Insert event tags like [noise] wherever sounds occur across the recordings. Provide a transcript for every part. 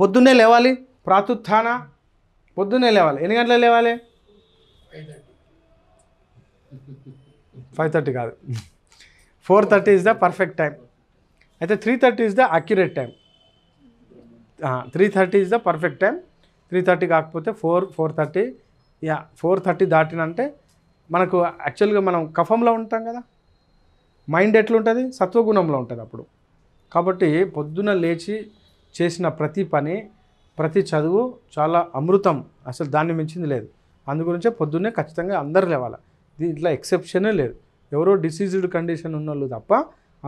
పొద్దున్నే లేవాలి ప్రాతుత్న పొద్దున్నే లేవాలి ఎన్ని గంటలకు లేవాలి ఫైవ్ థర్టీ కాదు four thirty is the perfect time అయితే three thirty is the accurate time three thirty is the perfect time three thirty కాకపోతే ఫోర్ ఫోర్ థర్టీ యా ఫోర్ థర్టీ దాటినంటే మనకు యాక్చువల్గా మనం కఫంలో ఉంటాం కదా మైండ్ ఎట్లుంటుంది సత్వగుణంలో ఉంటుంది అప్పుడు కాబట్టి పొద్దున లేచి చేసిన ప్రతి పని ప్రతి చదువు చాలా అమృతం అసలు దాన్ని మించింది లేదు అందుగురించే పొద్దున్నే ఖచ్చితంగా అందరు లేవాలి దీంట్లో ఎక్సెప్షనే లేదు ఎవరో డిసీజ్డ్ కండిషన్ ఉన్న వాళ్ళు తప్ప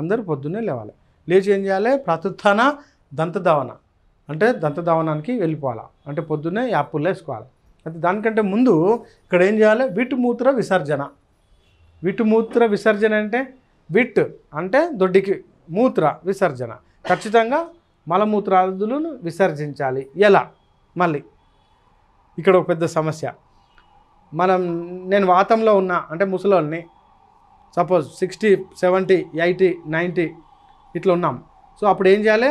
అందరూ పొద్దున్నే లేవాలి లేచి ఏం చేయాలి దంత దంతధావన అంటే దంతధావనానికి వెళ్ళిపోవాలి అంటే పొద్దున్నే యాప్లు వేసుకోవాలి అయితే దానికంటే ముందు ఇక్కడ ఏం చేయాలి విటుమూత్ర విసర్జన విటుమూత్ర విసర్జన అంటే విట్ అంటే దొడ్డికి మూత్ర విసర్జన ఖచ్చితంగా మలమూత్రాదులను విసర్జించాలి ఎలా మళ్ళీ ఇక్కడ ఒక పెద్ద సమస్య మనం నేను వాతంలో ఉన్నా అంటే ముసలోని suppose sixty seventy eighty ninety ఇట్లా ఉన్నాం సో అప్పుడు ఏం చేయాలి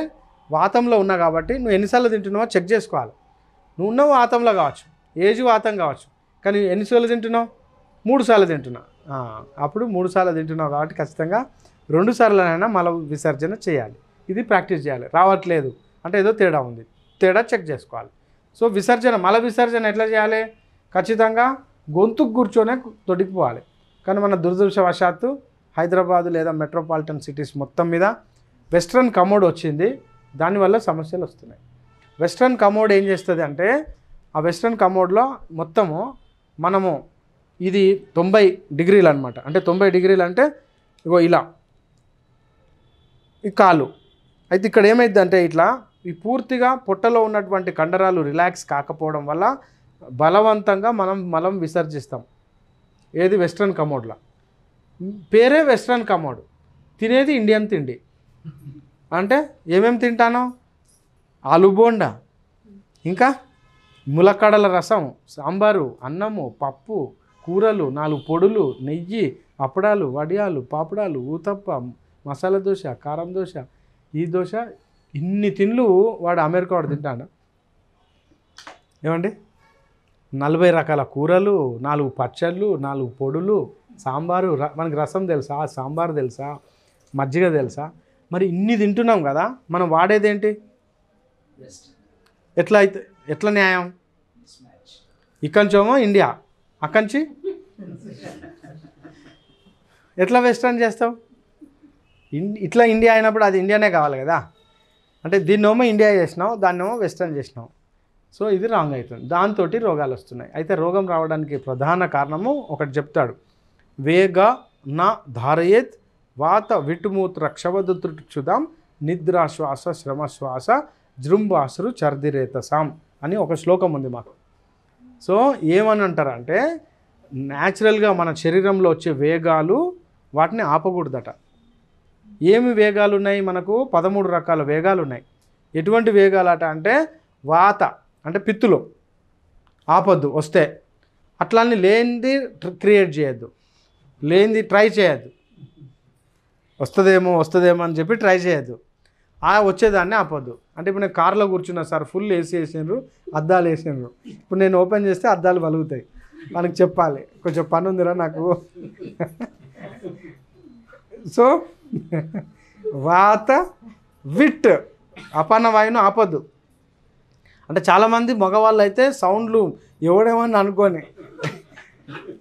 వాతంలో ఉన్నా కాబట్టి నువ్వు ఎన్నిసార్లు తింటున్నావో చెక్ చేసుకోవాలి నువ్వు ఉన్నావు వాతంలో కావచ్చు ఏజ్ వాతం కావచ్చు కానీ ఎన్నిసార్లు తింటున్నావు మూడు సార్లు తింటున్నా అప్పుడు మూడు సార్లు తింటున్నావు కాబట్టి ఖచ్చితంగా రెండు అయినా మల విసర్జన చేయాలి ఇది ప్రాక్టీస్ చేయాలి రావట్లేదు అంటే ఏదో తేడా ఉంది తేడా చెక్ చేసుకోవాలి సో విసర్జన మల విసర్జన ఎట్లా చేయాలి ఖచ్చితంగా గొంతుకు కూర్చొనే తొడిగిపోవాలి కానీ మన దురదృష్టవశాత్తు హైదరాబాద్ లేదా మెట్రోపాలిటన్ సిటీస్ మొత్తం మీద వెస్ట్రన్ కమోడ్ వచ్చింది దానివల్ల సమస్యలు వస్తున్నాయి వెస్ట్రన్ కమోడ్ ఏం చేస్తుంది అంటే ఆ వెస్ట్రన్ కమోడ్లో మొత్తము మనము ఇది తొంభై డిగ్రీలు అనమాట అంటే తొంభై డిగ్రీలు అంటే ఇగో ఇలా ఈ కాలు అయితే ఇక్కడ ఏమైందంటే ఇట్లా ఈ పూర్తిగా పొట్టలో ఉన్నటువంటి కండరాలు రిలాక్స్ కాకపోవడం వల్ల బలవంతంగా మనం మలం విసర్జిస్తాం ఏది వెస్ట్రన్ కమోడ్లా పేరే వెస్ట్రన్ కమోడ్ తినేది ఇండియన్ తిండి అంటే ఏమేమి తింటాను ఆలు బోండా ఇంకా ములక్కడల రసం సాంబారు అన్నము పప్పు కూరలు నాలుగు పొడులు నెయ్యి అప్పడాలు వడియాలు పాపడాలు ఊతప్ప మసాలా దోశ కారం దోశ ఈ దోశ ఇన్ని తిండ్లు వాడు అమెరికా వాడు తింటాడు ఏమండి నలభై రకాల కూరలు నాలుగు పచ్చళ్ళు నాలుగు పొడులు సాంబారు మనకి రసం తెలుసా సాంబార్ తెలుసా మజ్జిగ తెలుసా మరి ఇన్ని తింటున్నాం కదా మనం వాడేది ఏంటి ఎట్లా అయితే ఎట్లా న్యాయం ఇక్కడిచోమో ఇండియా అక్కడి నుంచి ఎట్లా వెస్టర్న్ చేస్తావు ఇట్లా ఇండియా అయినప్పుడు అది ఇండియానే కావాలి కదా అంటే దీన్నేమో ఇండియా చేసినావు దాన్నేమో వెస్టర్న్ చేసినావు సో ఇది రాంగ్ అవుతుంది దాంతో రోగాలు వస్తున్నాయి అయితే రోగం రావడానికి ప్రధాన కారణము ఒకటి చెప్తాడు వేగ నా ధారయేత్ వాత విటుమూత్ర క్షవదుతృక్షుదాం నిద్ర శ్వాస శ్రమ శ్వాస జృంభాసురు చర్దిరేతసాం అని ఒక శ్లోకం ఉంది మాకు సో ఏమని అంటారంటే న్యాచురల్గా మన శరీరంలో వచ్చే వేగాలు వాటిని ఆపకూడదట ఏమి వేగాలు ఉన్నాయి మనకు పదమూడు రకాల వేగాలు ఉన్నాయి ఎటువంటి వేగాలట అంటే వాత అంటే పిత్తులు ఆపద్దు వస్తే అట్లానే లేనిది క్రియేట్ చేయొద్దు లేనిది ట్రై చేయొద్దు వస్తుందేమో వస్తుందేమో అని చెప్పి ట్రై చేయొద్దు ఆ వచ్చేదాన్ని ఆపద్దు అంటే ఇప్పుడు నేను కార్లో కూర్చున్నా సార్ ఫుల్ ఏసీ వేసినారు అద్దాలు వేసినారు ఇప్పుడు నేను ఓపెన్ చేస్తే అద్దాలు వలుగుతాయి మనకు చెప్పాలి కొంచెం పని ఉందిరా నాకు సో [laughs] వాత విట్ వాయును ఆపద్దు అంటే చాలామంది మగవాళ్ళు అయితే సౌండ్లు ఎవడేమని అనుకోని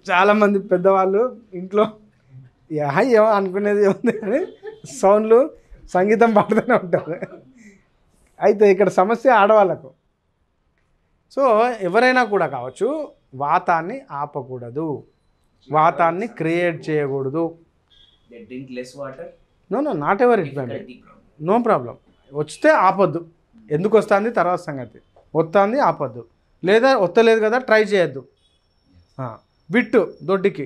చాలామంది పెద్దవాళ్ళు ఇంట్లో ఏమో అనుకునేది ఏముంది అని సౌండ్లు సంగీతం పాడుతూనే ఉంటారు అయితే ఇక్కడ సమస్య ఆడవాళ్ళకు సో ఎవరైనా కూడా కావచ్చు వాతాన్ని ఆపకూడదు వాతాన్ని క్రియేట్ చేయకూడదు less water no no not ever it madam no problem వస్తే ఆపొద్దు ఎందుకు వస్తుంది తర్వాత సంగతి వస్తుంది ఆపొద్దు లేదా వస్తలేదు కదా ట్రై చేయొద్దు విట్టు దొడ్డికి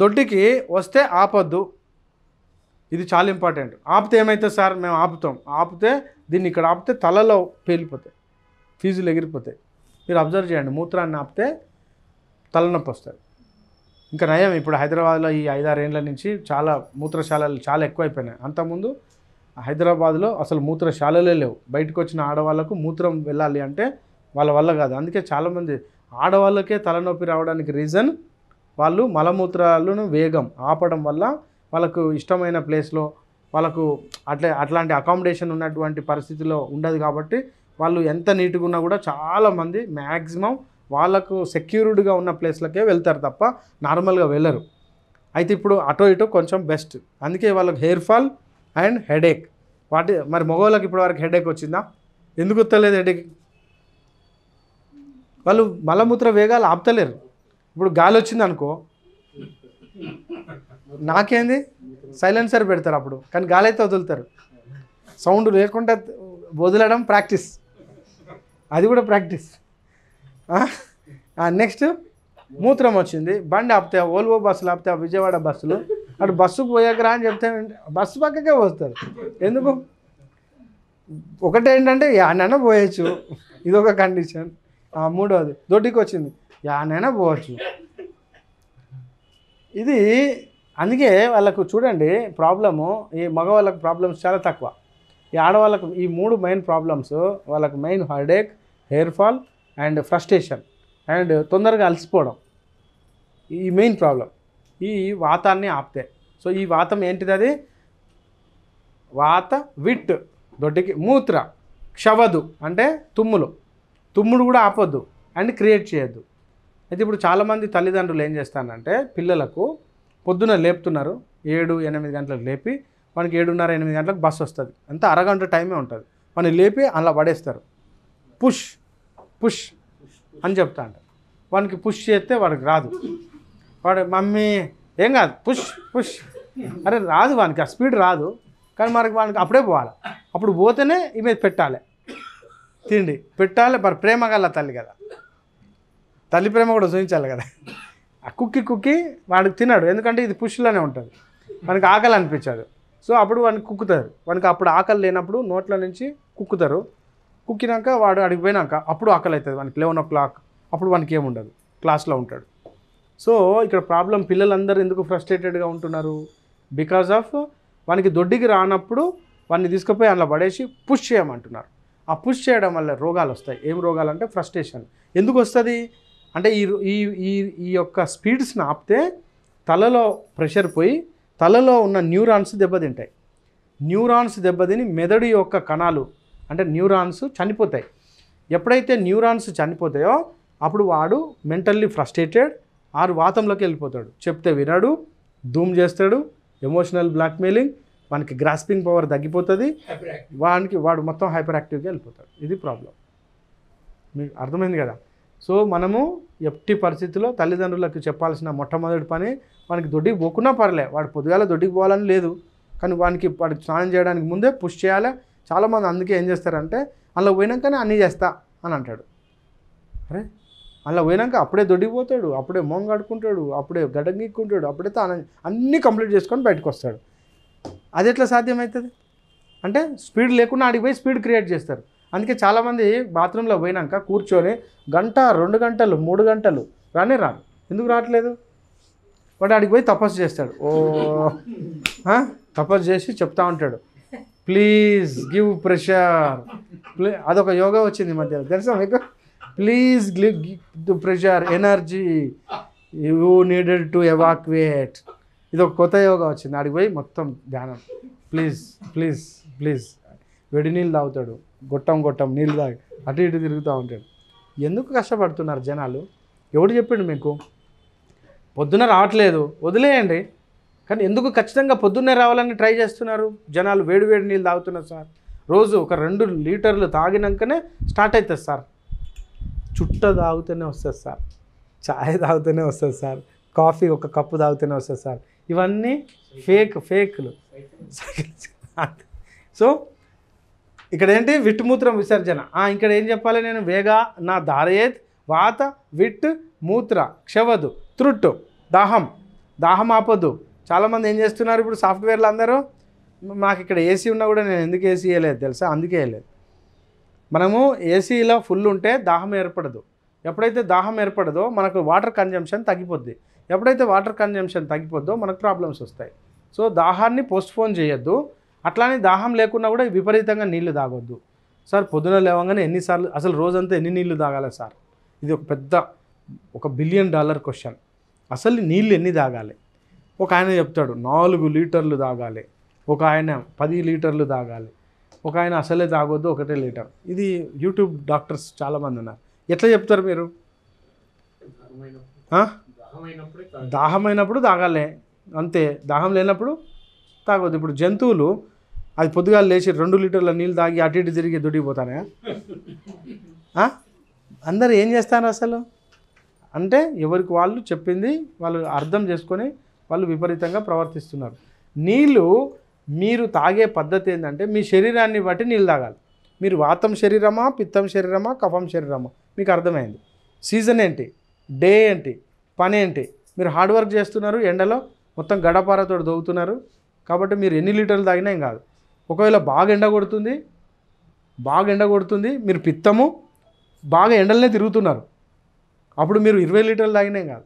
దొడ్డికి వస్తే ఆపొద్దు ఇది చాలా ఇంపార్టెంట్ ఆపితే ఏమైతే సార్ మేము ఆపుతాం ఆపితే దీన్ని ఇక్కడ ఆపితే తలలో పేలిపోతాయి ఫీజులు ఎగిరిపోతాయి మీరు అబ్జర్వ్ చేయండి మూత్రాన్ని ఆపితే తలనొప్పి వస్తుంది ఇంకా నయం ఇప్పుడు హైదరాబాద్లో ఈ ఐదారేండ్ల నుంచి చాలా మూత్రశాలలు చాలా ఎక్కువైపోయినాయి అంతకుముందు హైదరాబాద్లో అసలు మూత్రశాలలే లేవు బయటకు వచ్చిన ఆడవాళ్ళకు మూత్రం వెళ్ళాలి అంటే వాళ్ళ వల్ల కాదు అందుకే చాలామంది ఆడవాళ్ళకే తలనొప్పి రావడానికి రీజన్ వాళ్ళు మలమూత్రాలను వేగం ఆపడం వల్ల వాళ్ళకు ఇష్టమైన ప్లేస్లో వాళ్ళకు అట్లా అట్లాంటి అకామిడేషన్ ఉన్నటువంటి పరిస్థితిలో ఉండదు కాబట్టి వాళ్ళు ఎంత నీట్గా ఉన్నా కూడా చాలామంది మ్యాక్సిమం వాళ్ళకు సెక్యూర్డ్గా ఉన్న ప్లేస్లకే వెళ్తారు తప్ప నార్మల్గా వెళ్ళరు అయితే ఇప్పుడు అటో ఇటో కొంచెం బెస్ట్ అందుకే వాళ్ళకి హెయిర్ ఫాల్ అండ్ హెడేక్ వాటి మరి మగవాళ్ళకి ఇప్పుడు వరకు హెడేక్ వచ్చిందా ఎందుకు వస్తలేదు హెడేక్ వాళ్ళు మలమూత్ర వేగాలు ఆపుతలేరు ఇప్పుడు గాలి వచ్చింది అనుకో నాకేంది సైలెన్సర్ పెడతారు అప్పుడు కానీ గాలి అయితే వదులుతారు సౌండ్ లేకుండా వదలడం ప్రాక్టీస్ అది కూడా ప్రాక్టీస్ నెక్స్ట్ మూత్రం వచ్చింది బండి ఆపితే ఓల్వో బస్సులు ఆపితే విజయవాడ బస్సులు అటు బస్సుకు పోయాకరా అని చెప్తే బస్సు పక్కకే పోస్తారు ఎందుకు ఒకటే ఏంటంటే యానైనా పోయచ్చు ఇదొక కండిషన్ మూడవది దొడ్డికి వచ్చింది యానైనా పోవచ్చు ఇది అందుకే వాళ్ళకు చూడండి ప్రాబ్లము ఈ మగవాళ్ళకు ప్రాబ్లమ్స్ చాలా తక్కువ ఈ ఆడవాళ్ళకు ఈ మూడు మెయిన్ ప్రాబ్లమ్స్ వాళ్ళకు main headache hair fall and frustration and తొందరగా అలసిపోవడం ఈ మెయిన్ ప్రాబ్లం ఈ వాతాన్ని ఆపితే సో ఈ వాతం ఏంటిది అది వాత విట్ దొడ్డికి మూత్ర క్షవదు అంటే తుమ్ములు తుమ్ముడు కూడా ఆపొద్దు అండ్ క్రియేట్ చేయొద్దు అయితే ఇప్పుడు చాలామంది తల్లిదండ్రులు ఏం చేస్తానంటే పిల్లలకు పొద్దున లేపుతున్నారు ఏడు ఎనిమిది గంటలకు లేపి మనకి ఏడున్నర ఎనిమిది గంటలకు బస్సు వస్తుంది అంత అరగంట టైమే ఉంటుంది వాళ్ళు లేపి అలా పడేస్తారు పుష్ పుష్ అని చెప్తా అంట వానికి పుష్ చేస్తే వాడికి రాదు వాడు మమ్మీ ఏం కాదు పుష్ పుష్ అరే రాదు వానికి ఆ స్పీడ్ రాదు కానీ మనకి వానికి అప్పుడే పోవాలి అప్పుడు పోతేనే ఈ మీద పెట్టాలి తిండి పెట్టాలి మరి ప్రేమ గల తల్లి కదా తల్లి ప్రేమ కూడా చూపించాలి కదా ఆ కుక్కి కుక్కి వాడికి తినడు ఎందుకంటే ఇది పుష్లోనే ఉంటుంది మనకి ఆకలి అనిపించదు సో అప్పుడు వానికి కుక్కుతారు వానికి అప్పుడు ఆకలి లేనప్పుడు నోట్ల నుంచి కుక్కుతారు కుక్కినాక వాడు అడిగిపోయినాక అప్పుడు ఆకలి అవుతుంది వానికి లెవెన్ ఓ క్లాక్ అప్పుడు వానికి ఏముండదు క్లాస్లో ఉంటాడు సో ఇక్కడ ప్రాబ్లం పిల్లలందరూ ఎందుకు ఫ్రస్ట్రేటెడ్గా ఉంటున్నారు బికాజ్ ఆఫ్ వానికి దొడ్డికి రానప్పుడు వాడిని తీసుకుపోయి అందులో పడేసి పుష్ చేయమంటున్నారు ఆ పుష్ చేయడం వల్ల రోగాలు వస్తాయి ఏం రోగాలు అంటే ఫ్రస్ట్రేషన్ ఎందుకు వస్తుంది అంటే ఈ ఈ ఈ యొక్క స్పీడ్స్ని ఆపితే తలలో ప్రెషర్ పోయి తలలో ఉన్న న్యూరాన్స్ దెబ్బతింటాయి న్యూరాన్స్ దెబ్బతిని మెదడు యొక్క కణాలు అంటే న్యూరాన్స్ చనిపోతాయి ఎప్పుడైతే న్యూరాన్స్ చనిపోతాయో అప్పుడు వాడు మెంటల్లీ ఫ్రస్ట్రేటెడ్ ఆరు వాతంలోకి వెళ్ళిపోతాడు చెప్తే వినడు ధూమ్ చేస్తాడు ఎమోషనల్ బ్లాక్మెయిలింగ్ వానికి గ్రాస్పింగ్ పవర్ తగ్గిపోతుంది వానికి వాడు మొత్తం హైపర్ యాక్టివ్గా వెళ్ళిపోతాడు ఇది ప్రాబ్లం మీకు అర్థమైంది కదా సో మనము ఎట్టి పరిస్థితిలో తల్లిదండ్రులకు చెప్పాల్సిన మొట్టమొదటి పని వానికి దొడ్డికి పోకున్నా పర్లే వాడు పొద్దుగాల దొడ్డికి పోవాలని లేదు కానీ వానికి వాడికి స్నానం చేయడానికి ముందే పుష్ చేయాలి చాలామంది అందుకే ఏం చేస్తారంటే అందులో పోయినాకనే అన్నీ చేస్తా అని అంటాడు అరే అందులో పోయినాక అప్పుడే దొడిగిపోతాడు అప్పుడే మొంగడుకుంటాడు అప్పుడే గడ్డంగిక్కుంటాడు అప్పుడే తాను అన్నీ కంప్లీట్ చేసుకొని బయటకు వస్తాడు అది ఎట్లా సాధ్యమవుతుంది అంటే స్పీడ్ లేకుండా ఆడిపోయి స్పీడ్ క్రియేట్ చేస్తారు అందుకే చాలామంది బాత్రూంలో పోయినాక కూర్చొని గంట రెండు గంటలు మూడు గంటలు రానే రాను ఎందుకు రావట్లేదు వాడు ఆడికి పోయి తపస్సు చేస్తాడు ఓ తపస్సు చేసి చెప్తా ఉంటాడు ప్లీజ్ గివ్ ప్రెషర్ ప్లే అదొక యోగా వచ్చింది మధ్య తెలుసా మీకు please give to pressure energy you needed to evacuate ఇది ఒక కొత్త యోగా వచ్చింది అడిగి పోయి మొత్తం ధ్యానం ప్లీజ్ ప్లీజ్ ప్లీజ్ వెడి నీళ్ళు తాగుతాడు గొట్టం గొట్టం నీళ్ళు తాగి అటు ఇటు తిరుగుతూ ఉంటాడు ఎందుకు కష్టపడుతున్నారు జనాలు ఎవడు చెప్పిండు మీకు పొద్దున రావట్లేదు వదిలేయండి కానీ ఎందుకు ఖచ్చితంగా పొద్దున్నే రావాలని ట్రై చేస్తున్నారు జనాలు వేడి వేడి నీళ్ళు తాగుతున్నారు సార్ రోజు ఒక రెండు లీటర్లు తాగినాకనే స్టార్ట్ అవుతుంది సార్ చుట్ట తాగుతూనే వస్తుంది సార్ ఛాయ్ తాగుతూనే వస్తుంది సార్ కాఫీ ఒక కప్పు తాగుతూనే వస్తుంది సార్ ఇవన్నీ ఫేక్ ఫేక్లు సో ఇక్కడ ఏంటి విట్టుమూత్రం విసర్జన ఇక్కడ ఏం చెప్పాలి నేను వేగా నా దారయేత్ వాత విట్ మూత్ర క్షవదు త్రుట్టు దాహం దాహం ఆపదు చాలామంది ఏం చేస్తున్నారు ఇప్పుడు సాఫ్ట్వేర్లు అందరూ మాకు ఇక్కడ ఏసీ ఉన్నా కూడా నేను ఎందుకు ఏసీ వేయలేదు తెలుసా అందుకే వేయలేదు మనము ఏసీలో ఫుల్ ఉంటే దాహం ఏర్పడదు ఎప్పుడైతే దాహం ఏర్పడదో మనకు వాటర్ కన్జంప్షన్ తగ్గిపోద్ది ఎప్పుడైతే వాటర్ కన్జంప్షన్ తగ్గిపోద్దో మనకు ప్రాబ్లమ్స్ వస్తాయి సో దాహాన్ని పోస్ట్పోన్ చేయొద్దు అట్లానే దాహం లేకున్నా కూడా విపరీతంగా నీళ్లు తాగొద్దు సార్ పొద్దున లేవగానే ఎన్నిసార్లు అసలు రోజంతా ఎన్ని నీళ్లు తాగాలి సార్ ఇది ఒక పెద్ద ఒక బిలియన్ డాలర్ క్వశ్చన్ అసలు నీళ్ళు ఎన్ని తాగాలి ఒక ఆయన చెప్తాడు నాలుగు లీటర్లు తాగాలి ఒక ఆయన పది లీటర్లు తాగాలి ఒక ఆయన అసలే తాగొద్దు ఒకటే లీటర్ ఇది యూట్యూబ్ డాక్టర్స్ చాలామంది ఉన్నారు ఎట్లా చెప్తారు మీరు దాహమైనప్పుడు తాగాలి అంతే దాహం లేనప్పుడు తాగొద్దు ఇప్పుడు జంతువులు అది పొద్దుగా లేచి రెండు లీటర్ల నీళ్ళు తాగి అటు ఇటు తిరిగి దొడిగిపోతానే అందరు ఏం చేస్తారు అసలు అంటే ఎవరికి వాళ్ళు చెప్పింది వాళ్ళు అర్థం చేసుకొని వాళ్ళు విపరీతంగా ప్రవర్తిస్తున్నారు నీళ్ళు మీరు తాగే పద్ధతి ఏంటంటే మీ శరీరాన్ని బట్టి నీళ్ళు తాగాలి మీరు వాతం శరీరమా పిత్తం శరీరమా కఫం శరీరమా మీకు అర్థమైంది సీజన్ ఏంటి డే ఏంటి పని ఏంటి మీరు హార్డ్ వర్క్ చేస్తున్నారు ఎండలో మొత్తం గడపారతో దొవుతున్నారు కాబట్టి మీరు ఎన్ని లీటర్లు తాగినా ఏం కాదు ఒకవేళ బాగా ఎండ కొడుతుంది బాగా ఎండ కొడుతుంది మీరు పిత్తము బాగా ఎండలనే తిరుగుతున్నారు అప్పుడు మీరు ఇరవై లీటర్లు తాగినా ఏం కాదు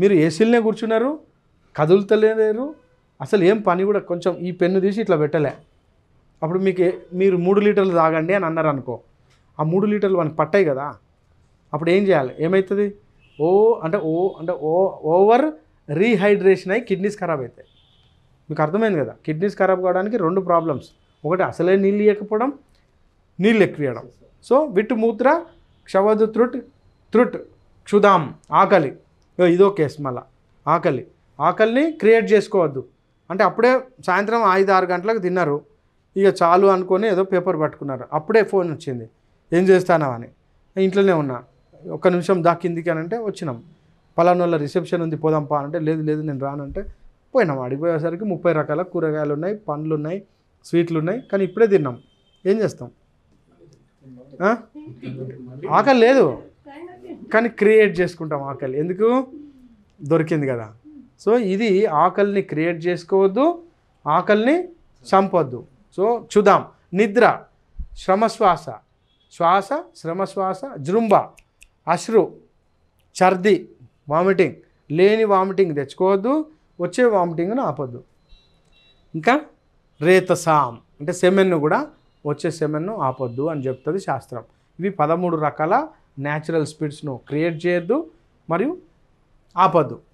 మీరు ఏసీలనే కూర్చున్నారు కదులుతలేరు అసలు ఏం పని కూడా కొంచెం ఈ పెన్ను తీసి ఇట్లా పెట్టలే అప్పుడు మీకు మీరు మూడు లీటర్లు తాగండి అని అన్నారు అనుకో ఆ మూడు లీటర్లు మనకు పట్టాయి కదా అప్పుడు ఏం చేయాలి ఏమవుతుంది ఓ అంటే ఓ అంటే ఓ ఓవర్ రీహైడ్రేషన్ అయ్యి కిడ్నీస్ ఖరాబ్ అవుతాయి మీకు అర్థమైంది కదా కిడ్నీస్ ఖరాబ్ కావడానికి రెండు ప్రాబ్లమ్స్ ఒకటి అసలే నీళ్ళు ఇవ్వకపోవడం నీళ్ళు ఎక్కువ సో విట్ మూత్ర క్షవదు త్రుట్ త్రుట్ క్షుదాం ఆకలి ఇదో కేసు మళ్ళా ఆకలి ఆకలిని క్రియేట్ చేసుకోవద్దు అంటే అప్పుడే సాయంత్రం ఐదు ఆరు గంటలకు తిన్నారు ఇక చాలు అనుకొని ఏదో పేపర్ పట్టుకున్నారు అప్పుడే ఫోన్ వచ్చింది ఏం చేస్తానవని ఇంట్లోనే ఉన్నా ఒక నిమిషం దా అని అంటే వచ్చినాం పలానోళ్ళ రిసెప్షన్ ఉంది పోదాంపా అంటే లేదు లేదు నేను రానంటే పోయినాం అడిగిపోయేసరికి ముప్పై రకాల కూరగాయలు ఉన్నాయి పండ్లు ఉన్నాయి స్వీట్లు ఉన్నాయి కానీ ఇప్పుడే తిన్నాం ఏం చేస్తాం ఆకలి లేదు కానీ క్రియేట్ చేసుకుంటాం ఆకలి ఎందుకు దొరికింది కదా సో ఇది ఆకలిని క్రియేట్ చేసుకోవద్దు ఆకలిని చంపొద్దు సో చూద్దాం నిద్ర శ్రమశ్వాస శ్వాస శ్రమశ్వాస జృంబ అశ్రు చర్ది వామిటింగ్ లేని వామిటింగ్ తెచ్చుకోవద్దు వచ్చే వామిటింగ్ను ఆపొద్దు ఇంకా రేతసాం అంటే సెమెన్ను కూడా వచ్చే సెమెన్ను ఆపొద్దు అని చెప్తుంది శాస్త్రం ఇవి పదమూడు రకాల న్యాచురల్ స్పిడ్స్ను క్రియేట్ చేయొద్దు మరియు ఆపద్దు